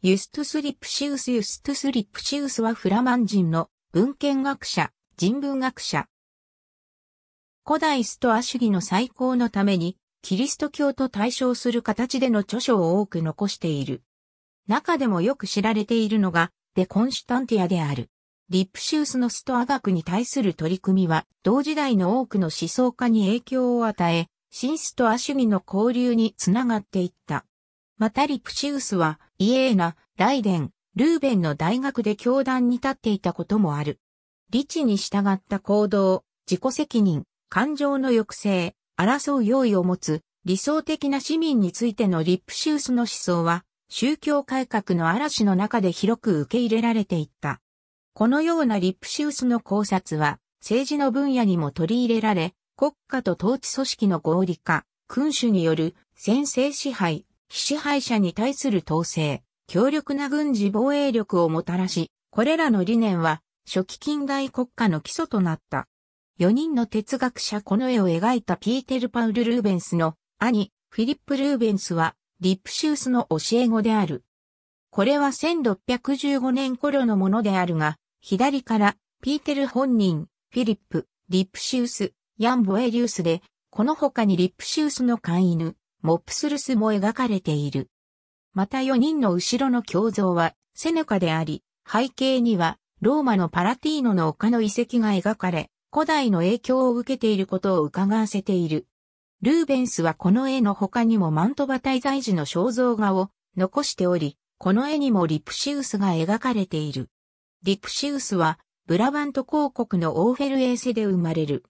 ユストス・リプシウス・ユストス・リプシウスはフラマン人の文献学者、人文学者。古代ストア主義の再興のために、キリスト教と対照する形での著書を多く残している。中でもよく知られているのが、デ・コンシュタンティアである。リプシウスのストア学に対する取り組みは、同時代の多くの思想家に影響を与え、新ストア主義の交流につながっていった。またリプシウスは、イエーナ、ライデン、ルーベンの大学で教団に立っていたこともある。理智に従った行動、自己責任、感情の抑制、争う用意を持つ、理想的な市民についてのリップシュースの思想は、宗教改革の嵐の中で広く受け入れられていった。このようなリップシュースの考察は、政治の分野にも取り入れられ、国家と統治組織の合理化、君主による先制支配、非支配者に対する統制、強力な軍事防衛力をもたらし、これらの理念は初期近代国家の基礎となった。4人の哲学者この絵を描いたピーテル・パウル・ルーベンスの兄、フィリップ・ルーベンスは、リップシュースの教え子である。これは1615年頃のものであるが、左から、ピーテル本人、フィリップ、リップシウス、ヤン・ボエリウスで、この他にリップシウスの飼い犬、モップスルスも描かれている。また4人の後ろの胸像はセネカであり、背景にはローマのパラティーノの丘の遺跡が描かれ、古代の影響を受けていることを伺わせている。ルーベンスはこの絵の他にもマントバ滞在時の肖像画を残しており、この絵にもリプシウスが描かれている。リプシウスはブラバント公国のオーフェルエーセで生まれる。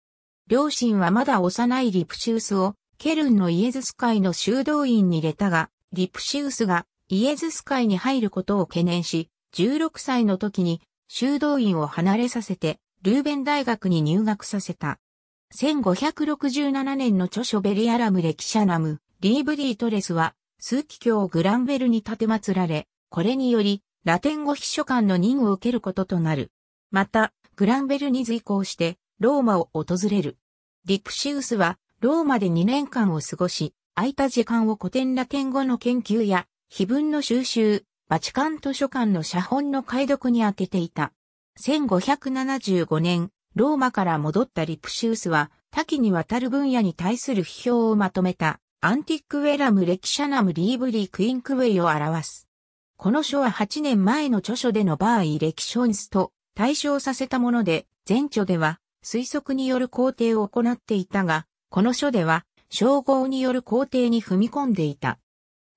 両親はまだ幼いリプシウスをケルンのイエズス会の修道院に入れたが、リプシウスがイエズス会に入ることを懸念し、16歳の時に修道院を離れさせて、ルーベン大学に入学させた。1567年の著書ベリアラム・レキシャナム、リーブィートレスは、数奇卿グランベルに建て祀られ、これにより、ラテン語秘書官の任を受けることとなる。また、グランベルに随行して、ローマを訪れる。リプシウスは、ローマで2年間を過ごし、空いた時間を古典ラテン語の研究や、碑文の収集、バチカン図書館の写本の解読に当てていた。1575年、ローマから戻ったリプシウスは、多岐にわたる分野に対する批評をまとめた、アンティックウェラムレキシャナムリーブリークインクウェイを表す。この書は8年前の著書でのバーイレキションスと対象させたもので、前著では推測による工程を行っていたが、この書では、称号による皇帝に踏み込んでいた。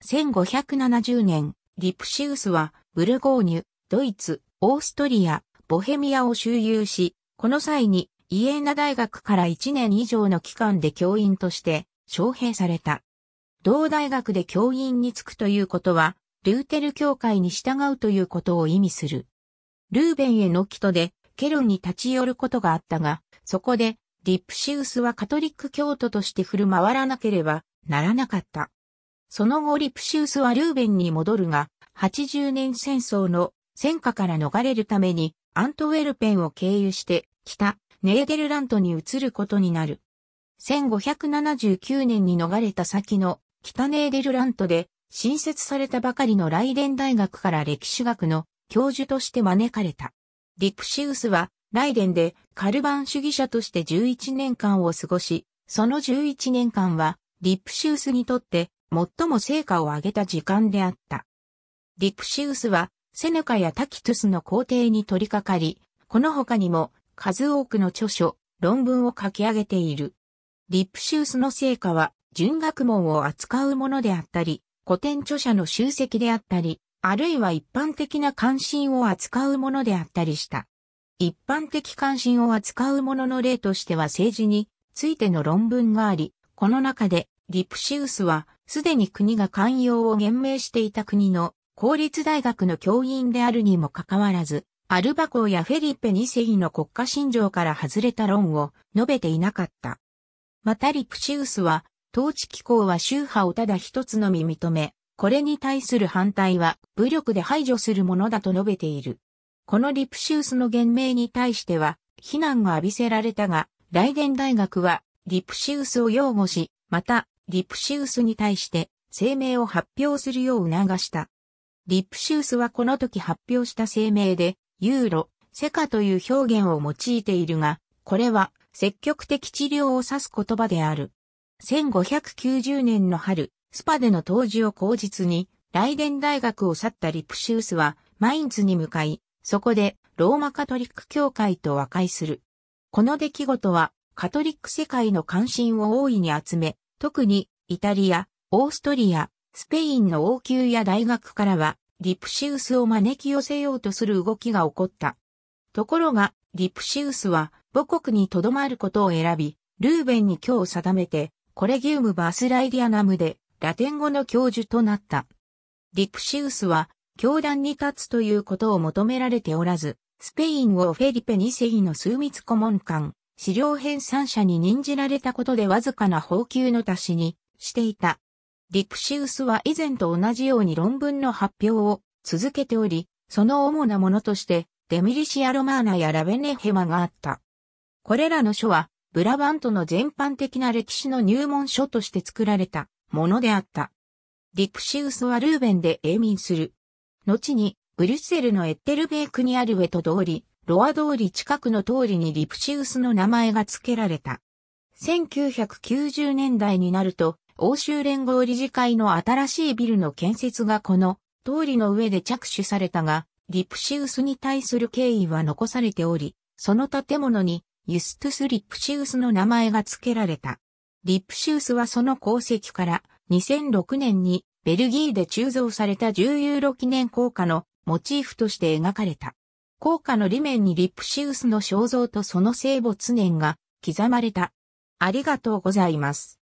1570年、リプシウスは、ブルゴーニュ、ドイツ、オーストリア、ボヘミアを周遊し、この際に、イエーナ大学から1年以上の期間で教員として招聘された。同大学で教員に就くということは、ルーテル教会に従うということを意味する。ルーベンへの帰途で、ケロンに立ち寄ることがあったが、そこでディプシウスはカトリック教徒として振る舞わなければならなかった。その後リプシウスはルーベンに戻るが、80年戦争の戦火から逃れるためにアントウェルペンを経由して北ネーデルラントに移ることになる。1579年に逃れた先の北ネーデルラントで新設されたばかりのライデン大学から歴史学の教授として招かれた。ディプシウスはライデンでカルバン主義者として11年間を過ごし、その11年間はリプシウスにとって最も成果を上げた時間であった。リプシウスはセネカやタキトゥスの皇帝に取り掛かり、この他にも数多くの著書、論文を書き上げている。リプシウスの成果は、純学問を扱うものであったり、古典著者の集積であったり、あるいは一般的な関心を扱うものであったりした。一般的関心を扱うものの例としては政治についての論文があり、この中でリプシウスはすでに国が寛容を言明していた国の公立大学の教員であるにもかかわらず、アルバ公やフェリペ2世の国家信条から外れた論を述べていなかった。またリプシウスは、統治機構は宗派をただ一つのみ認め、これに対する反対は武力で排除するものだと述べている。このリプシウスの言名に対しては、非難が浴びせられたが、ライデン大学は、リプシウスを擁護し、また、リプシウスに対して、声明を発表するよう促した。リプシウスはこの時発表した声明で、ユーロ、セカという表現を用いているが、これは積極的治療を指す言葉である。1590年の春、スパでの当時を口実に、ライデン大学を去ったリプシウスは、マインツに向かい、そこでローマカトリック教会と和解する。この出来事はカトリック世界の関心を大いに集め、特にイタリア、オーストリア、スペインの王宮や大学からはディプシウスを招き寄せようとする動きが起こった。ところが、ディプシウスは母国に留まることを選び、ルーベンに教を定めて、コレギウムバースライディアナムでラテン語の教授となった。ディプシウスは教団に立つということを求められておらず、スペインをフェリペ2世の枢密顧問官、資料編3者に任じられたことでわずかな報給の足しにしていた。ディプシウスは以前と同じように論文の発表を続けており、その主なものとして、デミリシア・ロマーナやラベネヘマがあった。これらの書は、ブラバントの全般的な歴史の入門書として作られたものであった。ディプシウスはルーベンで永眠する。後に、ブリュッセルのエッテルベークにあるウェト通り、ロア通り近くの通りにリプシウスの名前が付けられた。1990年代になると、欧州連合理事会の新しいビルの建設がこの通りの上で着手されたが、リプシウスに対する敬意は残されており、その建物にユストゥス・リプシウスの名前が付けられた。リプシウスはその功績から2006年にベルギーで鋳造された10ユーロ記念硬貨のモチーフとして描かれた。硬貨の裏面にリプシウスの肖像とその聖母ネ念が刻まれた。ありがとうございます。